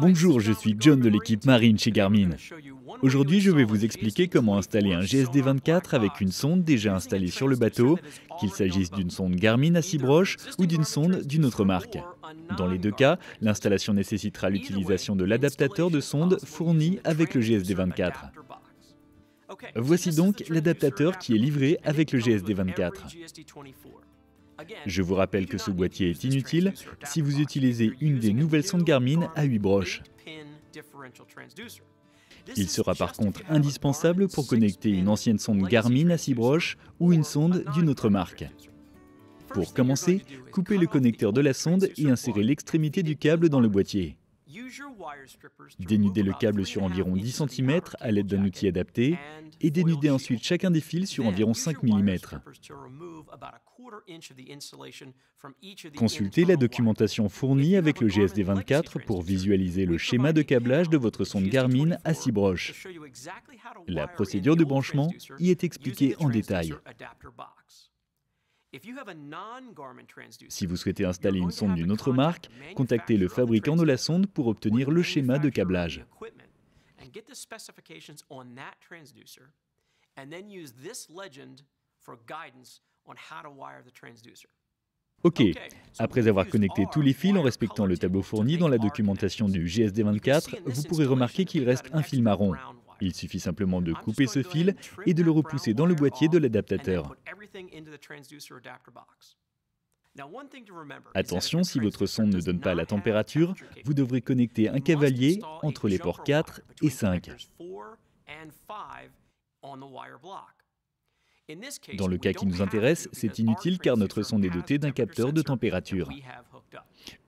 Bonjour, je suis John de l'équipe marine chez Garmin. Aujourd'hui, je vais vous expliquer comment installer un GSD24 avec une sonde déjà installée sur le bateau, qu'il s'agisse d'une sonde Garmin à 6 broches ou d'une sonde d'une autre marque. Dans les deux cas, l'installation nécessitera l'utilisation de l'adaptateur de sonde fourni avec le GSD24. Voici donc l'adaptateur qui est livré avec le GSD24. Je vous rappelle que ce boîtier est inutile si vous utilisez une des nouvelles sondes Garmin à 8 broches. Il sera par contre indispensable pour connecter une ancienne sonde Garmin à 6 broches ou une sonde d'une autre marque. Pour commencer, coupez le connecteur de la sonde et insérez l'extrémité du câble dans le boîtier. Dénudez le câble sur environ 10 cm à l'aide d'un outil adapté et dénudez ensuite chacun des fils sur environ 5 mm. Consultez la documentation fournie avec le GSD24 pour visualiser le schéma de câblage de votre sonde Garmin à 6 broches. La procédure de branchement y est expliquée en détail. Si vous souhaitez installer une sonde d'une autre marque, contactez le fabricant de la sonde pour obtenir le schéma de câblage. Ok, après avoir connecté tous les fils en respectant le tableau fourni dans la documentation du GSD24, vous pourrez remarquer qu'il reste un fil marron. Il suffit simplement de couper ce fil et de le repousser dans le boîtier de l'adaptateur. Attention, si votre sonde ne donne pas la température, vous devrez connecter un cavalier entre les ports 4 et 5. Dans le cas qui nous intéresse, c'est inutile car notre sonde est dotée d'un capteur de température.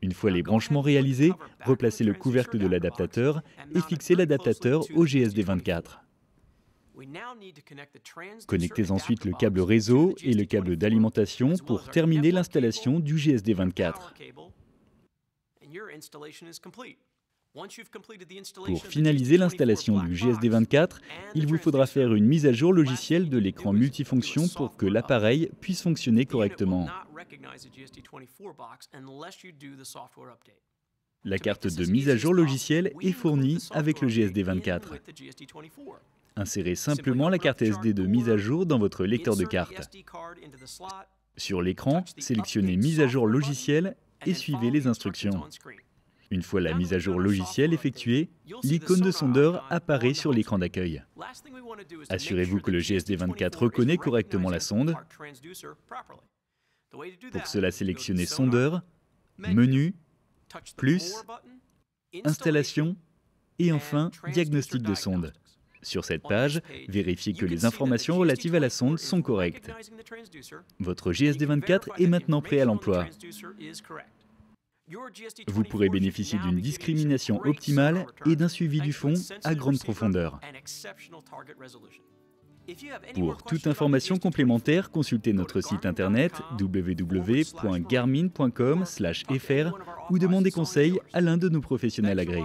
Une fois les branchements réalisés, replacez le couvercle de l'adaptateur et fixez l'adaptateur au GSD24. Connectez ensuite le câble réseau et le câble d'alimentation pour terminer l'installation du GSD24. Pour finaliser l'installation du GSD24, il vous faudra faire une mise à jour logicielle de l'écran multifonction pour que l'appareil puisse fonctionner correctement. La carte de mise à jour logicielle est fournie avec le GSD24. Insérez simplement la carte SD de mise à jour dans votre lecteur de carte. Sur l'écran, sélectionnez Mise à jour logicielle et suivez les instructions. Une fois la mise à jour logicielle effectuée, l'icône de sondeur apparaît sur l'écran d'accueil. Assurez-vous que le GSD24 reconnaît correctement la sonde. Pour cela, sélectionnez Sondeur, Menu, Plus, Installation et enfin Diagnostic de sonde. Sur cette page, vérifiez que les informations relatives à la sonde sont correctes. Votre GSD24 est maintenant prêt à l'emploi. Vous pourrez bénéficier d'une discrimination optimale et d'un suivi du fond à grande profondeur. Pour toute information complémentaire, consultez notre site internet www.garmin.com/fr ou demandez conseil à l'un de nos professionnels agréés.